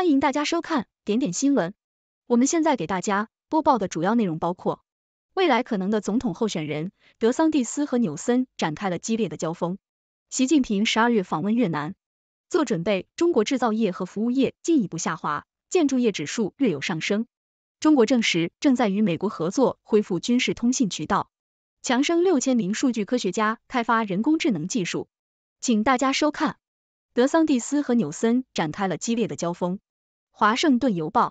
欢迎大家收看点点新闻。我们现在给大家播报的主要内容包括：未来可能的总统候选人德桑蒂斯和纽森展开了激烈的交锋；习近平十二月访问越南做准备；中国制造业和服务业进一步下滑，建筑业指数略有上升；中国证实正在与美国合作恢复军事通信渠道；强生六千名数据科学家开发人工智能技术。请大家收看。德桑蒂斯和纽森展开了激烈的交锋。《华盛顿邮报》：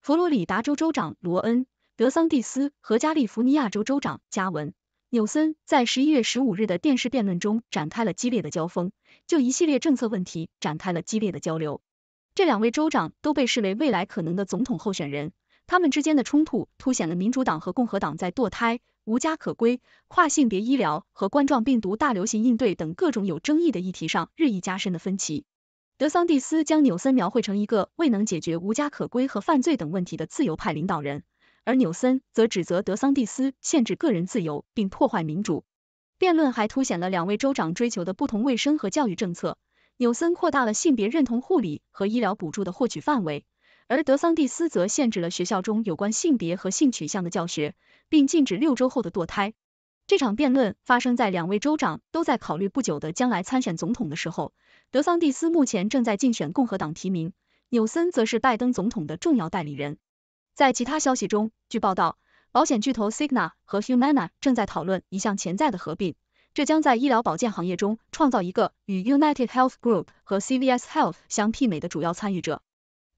佛罗里达州州长罗恩·德桑蒂斯和加利福尼亚州州长加文·纽森在十一月十五日的电视辩论中展开了激烈的交锋，就一系列政策问题展开了激烈的交流。这两位州长都被视为未来可能的总统候选人，他们之间的冲突凸显了民主党和共和党在堕胎、无家可归、跨性别医疗和冠状病毒大流行应对等各种有争议的议题上日益加深的分歧。德桑蒂斯将纽森描绘成一个未能解决无家可归和犯罪等问题的自由派领导人，而纽森则指责德桑蒂斯限制个人自由并破坏民主。辩论还凸显了两位州长追求的不同卫生和教育政策。纽森扩大了性别认同护理和医疗补助的获取范围，而德桑蒂斯则限制了学校中有关性别和性取向的教学，并禁止六周后的堕胎。这场辩论发生在两位州长都在考虑不久的将来参选总统的时候。德桑蒂斯目前正在竞选共和党提名，纽森则是拜登总统的重要代理人。在其他消息中，据报道，保险巨头 Cigna 和 Humana 正在讨论一项潜在的合并，这将在医疗保健行业中创造一个与 UnitedHealth Group 和 CVS Health 相媲美的主要参与者。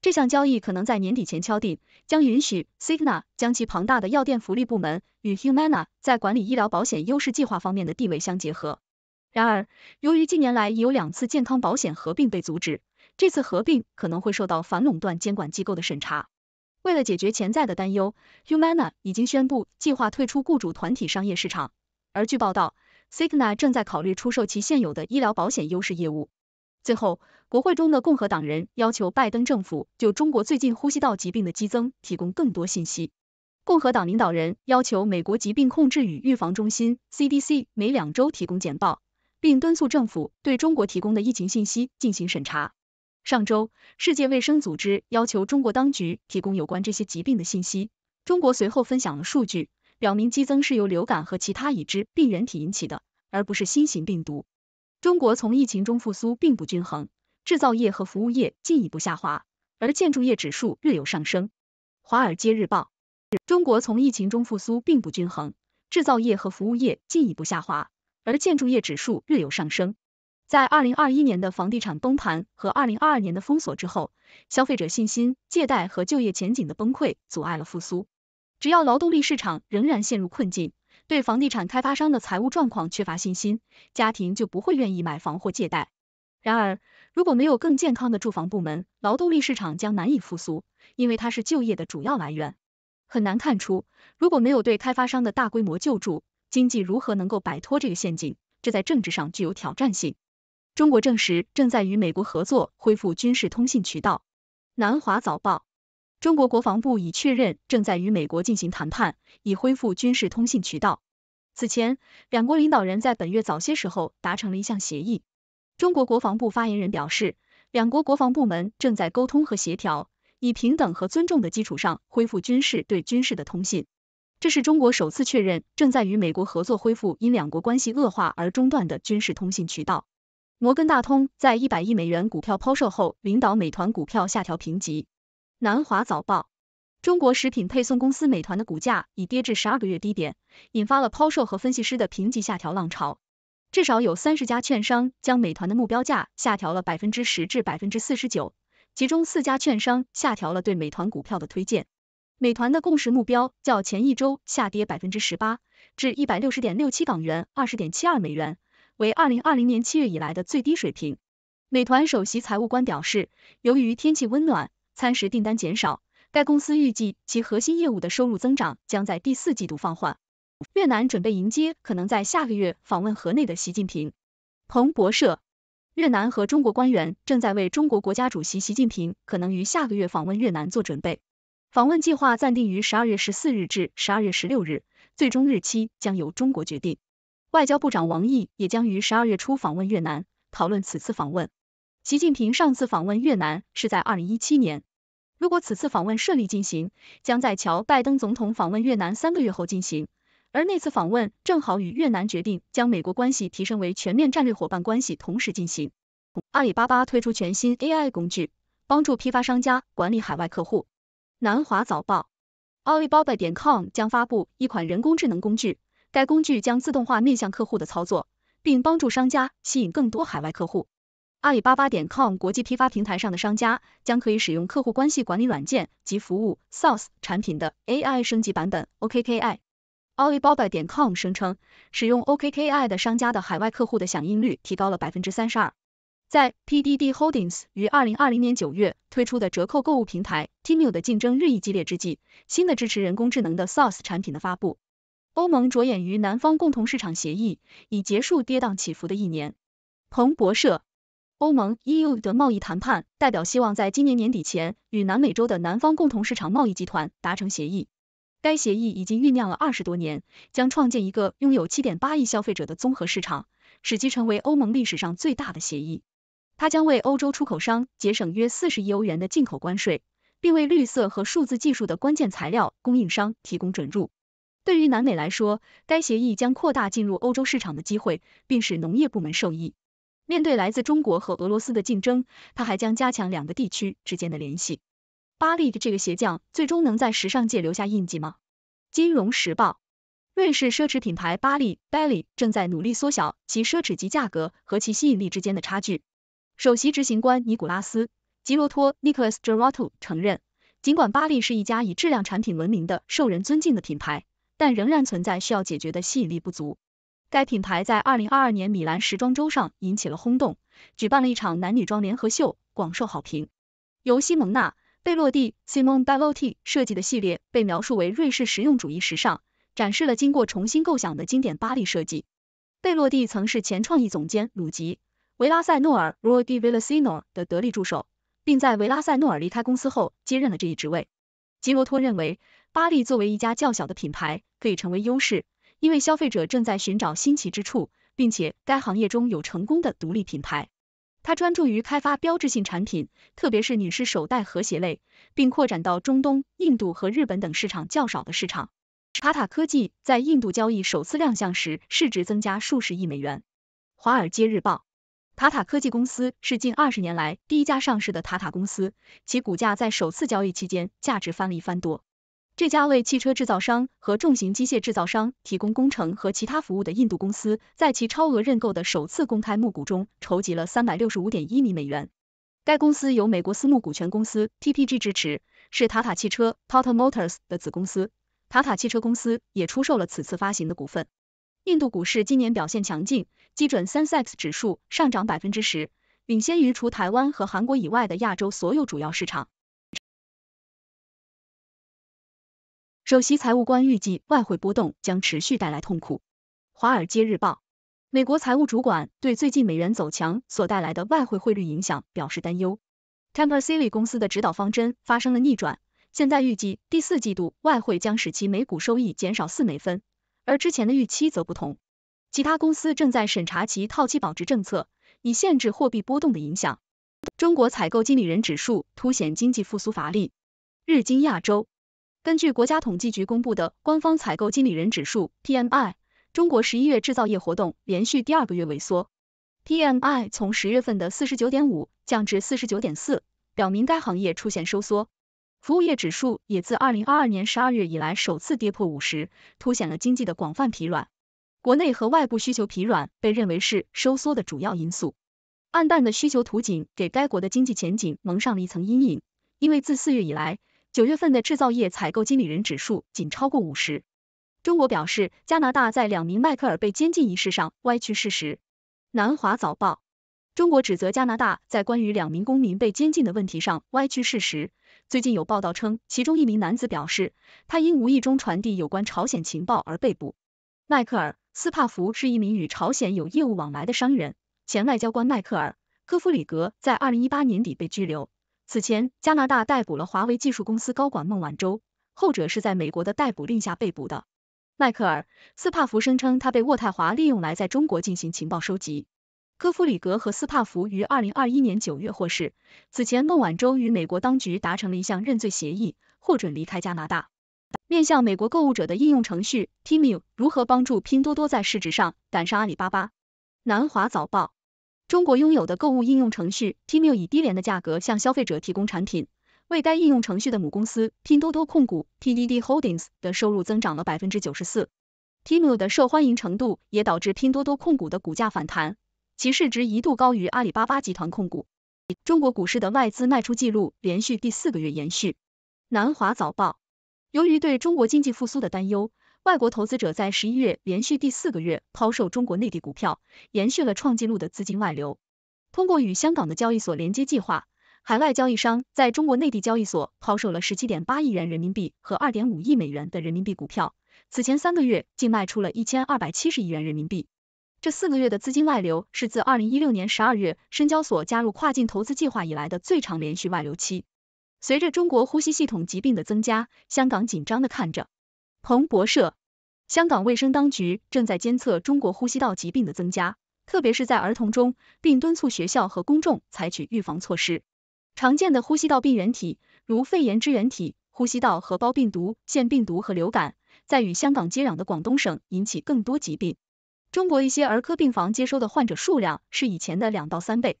这项交易可能在年底前敲定，将允许 Signa 将其庞大的药店福利部门与 Humana 在管理医疗保险优势计划方面的地位相结合。然而，由于近年来已有两次健康保险合并被阻止，这次合并可能会受到反垄断监管机构的审查。为了解决潜在的担忧，Humana 已经宣布计划退出雇主团体商业市场，而据报道，Signa 正在考虑出售其现有的医疗保险优势业务。最后，国会中的共和党人要求拜登政府就中国最近呼吸道疾病的激增提供更多信息。共和党领导人要求美国疾病控制与预防中心 （CDC） 每两周提供简报，并敦促政府对中国提供的疫情信息进行审查。上周，世界卫生组织要求中国当局提供有关这些疾病的信息，中国随后分享了数据，表明激增是由流感和其他已知病原体引起的，而不是新型病毒。中国从疫情中复苏并不均衡，制造业和服务业进一步下滑，而建筑业指数略有上升。华尔街日报：中国从疫情中复苏并不均衡，制造业和服务业进一步下滑，而建筑业指数略有上升。在2021年的房地产崩盘和2022年的封锁之后，消费者信心、借贷和就业前景的崩溃阻碍了复苏。只要劳动力市场仍然陷入困境。对房地产开发商的财务状况缺乏信心，家庭就不会愿意买房或借贷。然而，如果没有更健康的住房部门，劳动力市场将难以复苏，因为它是就业的主要来源。很难看出，如果没有对开发商的大规模救助，经济如何能够摆脱这个陷阱，这在政治上具有挑战性。中国证实正在与美国合作恢复军事通信渠道。南华早报。中国国防部已确认正在与美国进行谈判，以恢复军事通信渠道。此前，两国领导人在本月早些时候达成了一项协议。中国国防部发言人表示，两国国防部门正在沟通和协调，以平等和尊重的基础上恢复军事对军事的通信。这是中国首次确认正在与美国合作恢复因两国关系恶化而中断的军事通信渠道。摩根大通在一百亿美元股票抛售后，领导美团股票下调评级。南华早报：中国食品配送公司美团的股价已跌至十二个月低点，引发了抛售和分析师的评级下调浪潮。至少有三十家券商将美团的目标价下调了百分之十至百分之四十九，其中四家券商下调了对美团股票的推荐。美团的共识目标较前一周下跌百分之十八，至一百六十点六七港元，二十点七二美元，为二零二零年七月以来的最低水平。美团首席财务官表示，由于天气温暖。餐食订单减少，该公司预计其核心业务的收入增长将在第四季度放缓。越南准备迎接可能在下个月访问河内的习近平。彭博社，越南和中国官员正在为中国国家主席习近平可能于下个月访问越南做准备。访问计划暂定于十二月十四日至十二月十六日，最终日期将由中国决定。外交部长王毅也将于十二月初访问越南，讨论此次访问。习近平上次访问越南是在二零一七年，如果此次访问顺利进行，将在乔拜登总统访问越南三个月后进行，而那次访问正好与越南决定将美国关系提升为全面战略伙伴关系同时进行。阿里巴巴推出全新 AI 工具，帮助批发商家管理海外客户。南华早报，alibaba.com 将发布一款人工智能工具，该工具将自动化面向客户的操作，并帮助商家吸引更多海外客户。阿里巴巴点 com 国际批发平台上的商家将可以使用客户关系管理软件及服务 s o u s 产品的 AI 升级版本 OKKI。a l b 里 b a 点 com 声称，使用 OKKI 的商家的海外客户的响应率提高了百分之三十二。在 PDD Holdings 于二零二零年九月推出的折扣购物平台 Timu 的竞争日益激烈之际，新的支持人工智能的 s o u s 产品的发布。欧盟着眼于南方共同市场协议，已结束跌宕起伏的一年。彭博社。欧盟 EU 的贸易谈判代表希望在今年年底前与南美洲的南方共同市场贸易集团达成协议。该协议已经酝酿了二十多年，将创建一个拥有七点八亿消费者的综合市场，使其成为欧盟历史上最大的协议。它将为欧洲出口商节省约四十亿欧元的进口关税，并为绿色和数字技术的关键材料供应商提供准入。对于南美来说，该协议将扩大进入欧洲市场的机会，并使农业部门受益。面对来自中国和俄罗斯的竞争，他还将加强两个地区之间的联系。巴利的这个鞋匠最终能在时尚界留下印记吗？金融时报，瑞士奢侈品牌巴利 （Bally） 正在努力缩小其奢侈级价格和其吸引力之间的差距。首席执行官尼古拉斯·吉罗托 （Nicholas g i r a u o 承认，尽管巴利是一家以质量产品闻名的受人尊敬的品牌，但仍然存在需要解决的吸引力不足。该品牌在二零二二年米兰时装周上引起了轰动，举办了一场男女装联合秀，广受好评。由西蒙娜·贝洛蒂 s i m o n b e l o t t i 设计的系列被描述为瑞士实用主义时尚，展示了经过重新构想的经典巴黎设计。贝洛蒂曾是前创意总监鲁吉·维拉塞诺尔 r u d g v i l l a s i n o 的得力助手，并在维拉塞诺尔离开公司后接任了这一职位。吉罗托认为，巴利作为一家较小的品牌，可以成为优势。因为消费者正在寻找新奇之处，并且该行业中有成功的独立品牌。他专注于开发标志性产品，特别是女士手袋和鞋类，并扩展到中东、印度和日本等市场较少的市场。塔塔科技在印度交易首次亮相时，市值增加数十亿美元。华尔街日报。塔塔科技公司是近二十年来第一家上市的塔塔公司，其股价在首次交易期间价值翻了一番多。这家为汽车制造商和重型机械制造商提供工程和其他服务的印度公司，在其超额认购的首次公开募股中筹集了三百六十五点一亿美元。该公司由美国私募股权公司 TPG 支持，是塔塔汽车 Tata Motors 的子公司。塔塔汽车公司也出售了此次发行的股份。印度股市今年表现强劲，基准 Sensex 指数上涨百分之十，领先于除台湾和韩国以外的亚洲所有主要市场。首席财务官预计外汇波动将持续带来痛苦。华尔街日报，美国财务主管对最近美元走强所带来的外汇汇率影响表示担忧。Temper c i y 公司的指导方针发生了逆转，现在预计第四季度外汇将使其每股收益减少四美分，而之前的预期则不同。其他公司正在审查其套期保值政策，以限制货币波动的影响。中国采购经理人指数凸显经济复苏乏力。日经亚洲。根据国家统计局公布的官方采购经理人指数 （PMI），中国十一月制造业活动连续第二个月萎缩，PMI 从十月份的四十九点五降至四十九点四，表明该行业出现收缩。服务业指数也自二零二二年十二月以来首次跌破五十，凸显了经济的广泛疲软。国内和外部需求疲软被认为是收缩的主要因素。暗淡的需求图景给该国的经济前景蒙上了一层阴影，因为自四月以来。九月份的制造业采购经理人指数仅超过五十。中国表示，加拿大在两名迈克尔被监禁一事上歪曲事实。南华早报：中国指责加拿大在关于两名公民被监禁的问题上歪曲事实。最近有报道称，其中一名男子表示，他因无意中传递有关朝鲜情报而被捕。迈克尔·斯帕福是一名与朝鲜有业务往来的商人。前外交官迈克尔·科夫里格在二零一八年底被拘留。此前，加拿大逮捕了华为技术公司高管孟晚舟，后者是在美国的逮捕令下被捕的。迈克尔·斯帕福声称他被渥太华利用来在中国进行情报收集。科夫里格和斯帕福于二零二一年九月获释。此前，孟晚舟与美国当局达成了一项认罪协议，获准离开加拿大。面向美国购物者的应用程序 t m a l 如何帮助拼多多在市值上赶上阿里巴巴？南华早报。中国拥有的购物应用程序 Tmall 以低廉的价格向消费者提供产品，为该应用程序的母公司拼多多控股 （PDD Holdings） 的收入增长了百分之九十四。Tmall 的受欢迎程度也导致拼多多控股的股价反弹，其市值一度高于阿里巴巴集团控股。中国股市的外资卖出记录连续第四个月延续。南华早报，由于对中国经济复苏的担忧。外国投资者在十一月连续第四个月抛售中国内地股票，延续了创纪录的资金外流。通过与香港的交易所连接计划，海外交易商在中国内地交易所抛售了十七点八亿元人民币和二点五亿美元的人民币股票。此前三个月净卖出了一千二百七十亿元人民币。这四个月的资金外流是自二零一六年十二月深交所加入跨境投资计划以来的最长连续外流期。随着中国呼吸系统疾病的增加，香港紧张地看着。彭博社：香港卫生当局正在监测中国呼吸道疾病的增加，特别是在儿童中，并敦促学校和公众采取预防措施。常见的呼吸道病原体，如肺炎支原体、呼吸道合胞病毒、腺病毒和流感，在与香港接壤的广东省引起更多疾病。中国一些儿科病房接收的患者数量是以前的两到三倍。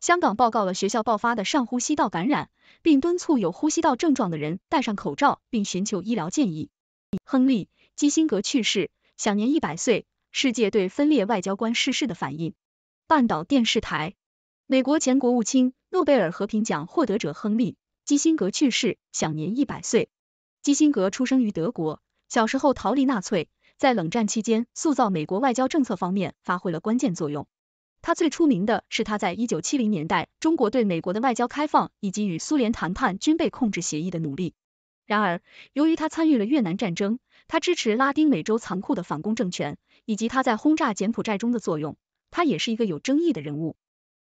香港报告了学校爆发的上呼吸道感染，并敦促有呼吸道症状的人戴上口罩，并寻求医疗建议。亨利·基辛格去世，享年一百岁。世界对分裂外交官逝世的反应。半岛电视台。美国前国务卿、诺贝尔和平奖获得者亨利·基辛格去世，享年一百岁。基辛格出生于德国，小时候逃离纳粹，在冷战期间塑造美国外交政策方面发挥了关键作用。他最出名的是他在一九七零年代中国对美国的外交开放以及与苏联谈判军备控制协议的努力。然而，由于他参与了越南战争，他支持拉丁美洲残酷的反共政权，以及他在轰炸柬埔寨中的作用，他也是一个有争议的人物。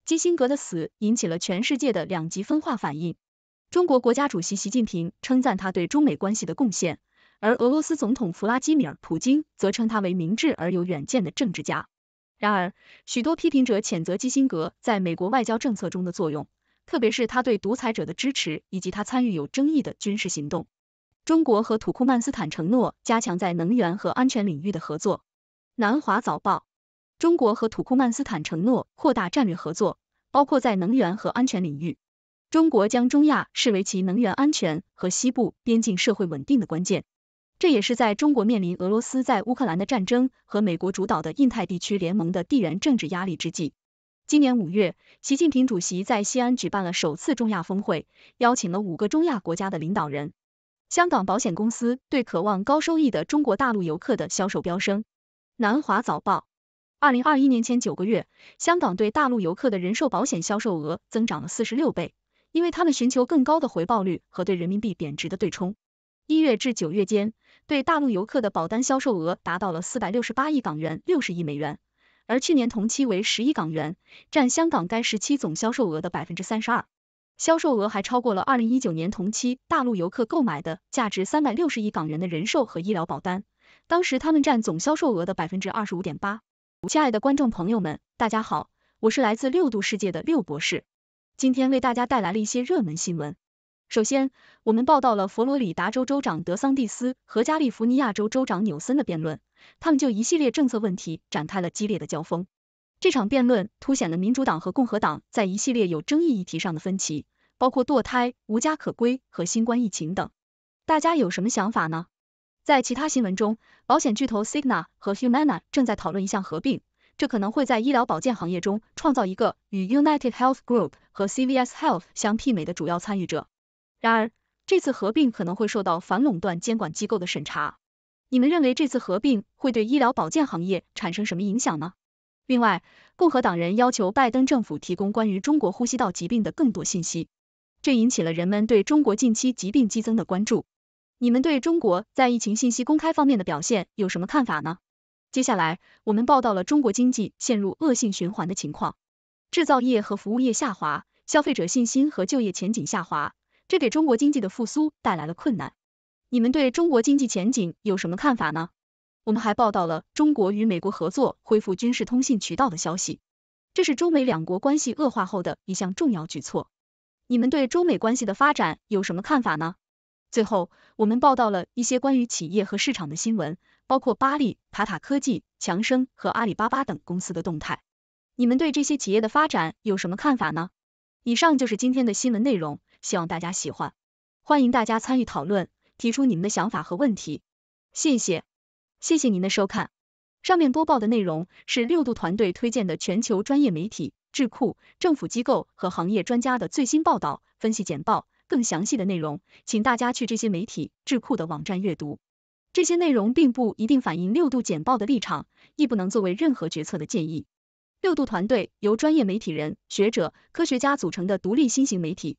基辛格的死引起了全世界的两极分化反应。中国国家主席习近平称赞他对中美关系的贡献，而俄罗斯总统弗拉基米尔·普京则称他为明智而有远见的政治家。然而，许多批评者谴责基辛格在美国外交政策中的作用。特别是他对独裁者的支持以及他参与有争议的军事行动。中国和土库曼斯坦承诺加强在能源和安全领域的合作。南华早报：中国和土库曼斯坦承诺扩大战略合作，包括在能源和安全领域。中国将中亚视为其能源安全和西部边境社会稳定的关键。这也是在中国面临俄罗斯在乌克兰的战争和美国主导的印太地区联盟的地缘政治压力之际。今年五月，习近平主席在西安举办了首次中亚峰会，邀请了五个中亚国家的领导人。香港保险公司对渴望高收益的中国大陆游客的销售飙升。南华早报，二零二一年前九个月，香港对大陆游客的人寿保险销售额增长了四十六倍，因为他们寻求更高的回报率和对人民币贬值的对冲。一月至九月间，对大陆游客的保单销售额达到了四百六十八亿港元，六十亿美元。而去年同期为十亿港元，占香港该时期总销售额的百分之三十二。销售额还超过了二零一九年同期大陆游客购买的价值三百六十亿港元的人寿和医疗保单，当时他们占总销售额的百分之二十五点八。亲爱的观众朋友们，大家好，我是来自六度世界的六博士，今天为大家带来了一些热门新闻。首先，我们报道了佛罗里达州州长德桑蒂斯和加利福尼亚州州长纽森的辩论，他们就一系列政策问题展开了激烈的交锋。这场辩论凸显了民主党和共和党在一系列有争议议题上的分歧，包括堕胎、无家可归和新冠疫情等。大家有什么想法呢？在其他新闻中，保险巨头 Cigna 和 Humana 正在讨论一项合并，这可能会在医疗保健行业中创造一个与 UnitedHealth Group 和 CVS Health 相媲美的主要参与者。然而，这次合并可能会受到反垄断监管机构的审查。你们认为这次合并会对医疗保健行业产生什么影响呢？另外，共和党人要求拜登政府提供关于中国呼吸道疾病的更多信息，这引起了人们对中国近期疾病激增的关注。你们对中国在疫情信息公开方面的表现有什么看法呢？接下来，我们报道了中国经济陷入恶性循环的情况，制造业和服务业下滑，消费者信心和就业前景下滑。这给中国经济的复苏带来了困难。你们对中国经济前景有什么看法呢？我们还报道了中国与美国合作恢复军事通信渠道的消息，这是中美两国关系恶化后的一项重要举措。你们对中美关系的发展有什么看法呢？最后，我们报道了一些关于企业和市场的新闻，包括巴力、塔塔科技、强生和阿里巴巴等公司的动态。你们对这些企业的发展有什么看法呢？以上就是今天的新闻内容。希望大家喜欢，欢迎大家参与讨论，提出你们的想法和问题。谢谢，谢谢您的收看。上面播报的内容是六度团队推荐的全球专业媒体、智库、政府机构和行业专家的最新报道、分析简报。更详细的内容，请大家去这些媒体、智库的网站阅读。这些内容并不一定反映六度简报的立场，亦不能作为任何决策的建议。六度团队由专业媒体人、学者、科学家组成的独立新型媒体。